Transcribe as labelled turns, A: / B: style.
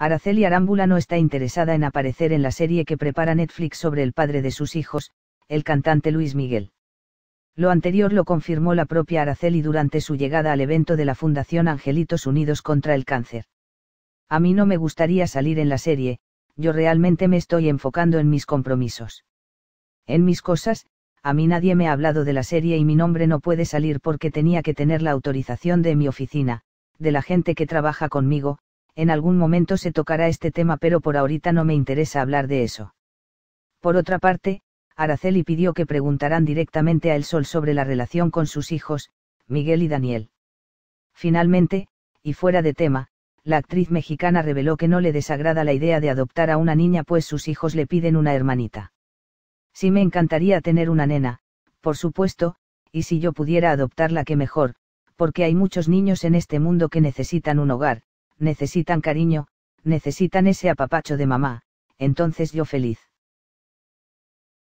A: Araceli Arámbula no está interesada en aparecer en la serie que prepara Netflix sobre el padre de sus hijos, el cantante Luis Miguel. Lo anterior lo confirmó la propia Araceli durante su llegada al evento de la Fundación Angelitos Unidos contra el Cáncer. A mí no me gustaría salir en la serie, yo realmente me estoy enfocando en mis compromisos. En mis cosas, a mí nadie me ha hablado de la serie y mi nombre no puede salir porque tenía que tener la autorización de mi oficina, de la gente que trabaja conmigo, en algún momento se tocará este tema pero por ahorita no me interesa hablar de eso. Por otra parte, Araceli pidió que preguntaran directamente a El Sol sobre la relación con sus hijos, Miguel y Daniel. Finalmente, y fuera de tema, la actriz mexicana reveló que no le desagrada la idea de adoptar a una niña pues sus hijos le piden una hermanita. Sí me encantaría tener una nena, por supuesto, y si yo pudiera adoptarla que mejor, porque hay muchos niños en este mundo que necesitan un hogar, necesitan cariño, necesitan ese apapacho de mamá, entonces yo feliz.